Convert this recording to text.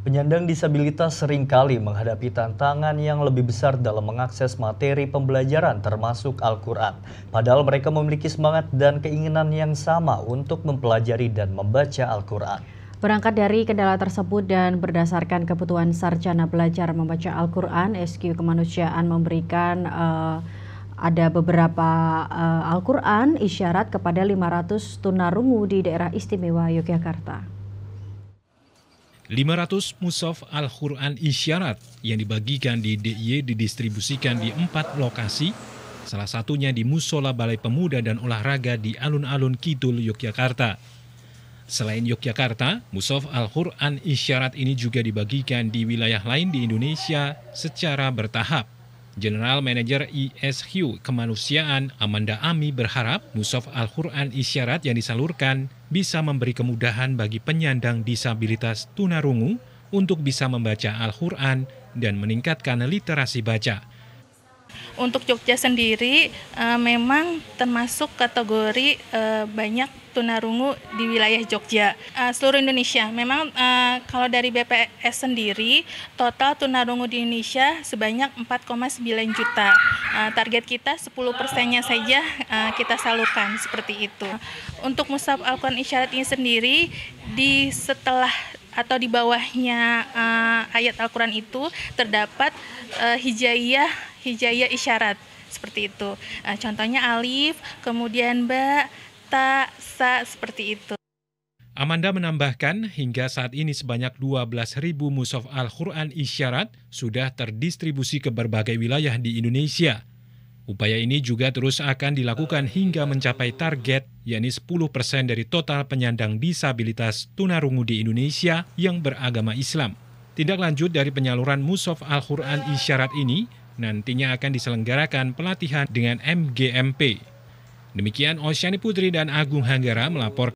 Penyandang disabilitas seringkali menghadapi tantangan yang lebih besar dalam mengakses materi pembelajaran termasuk Al-Quran. Padahal mereka memiliki semangat dan keinginan yang sama untuk mempelajari dan membaca Al-Quran. Berangkat dari kendala tersebut dan berdasarkan kebutuhan sarjana belajar membaca Al-Quran, SQ Kemanusiaan memberikan uh, ada beberapa uh, Al-Quran isyarat kepada 500 tunarungu di daerah istimewa Yogyakarta. 500 Musaf Al-Quran Isyarat yang dibagikan di DIY didistribusikan di empat lokasi, salah satunya di Musola Balai Pemuda dan Olahraga di Alun-Alun Kidul, Yogyakarta. Selain Yogyakarta, Musaf Al-Quran Isyarat ini juga dibagikan di wilayah lain di Indonesia secara bertahap. General Manager ISQ e Kemanusiaan Amanda Ami berharap Musaf Al-Quran Isyarat yang disalurkan bisa memberi kemudahan bagi penyandang disabilitas tunarungu untuk bisa membaca Al-Quran dan meningkatkan literasi baca untuk Jogja sendiri uh, memang termasuk kategori uh, banyak tunarungu di wilayah Jogja uh, seluruh Indonesia. Memang uh, kalau dari BPS sendiri total tunarungu di Indonesia sebanyak 4,9 juta. Uh, target kita 10 persennya saja uh, kita salurkan seperti itu. Untuk Musab alquran Isyarat ini sendiri di setelah atau di bawahnya uh, ayat Al-Quran itu terdapat uh, hijaiyah hijaya isyarat seperti itu. Nah, contohnya alif, kemudian ba, ta, sa seperti itu. Amanda menambahkan, hingga saat ini sebanyak 12.000 musaf Al-Quran isyarat sudah terdistribusi ke berbagai wilayah di Indonesia. Upaya ini juga terus akan dilakukan hingga mencapai target, yakni 10% dari total penyandang disabilitas tunarungu di Indonesia yang beragama Islam. Tindak lanjut dari penyaluran Musof Al-Quran Isyarat ini nantinya akan diselenggarakan pelatihan dengan MGMP. Demikian Osyani Putri dan Agung Hanggara melaporkan.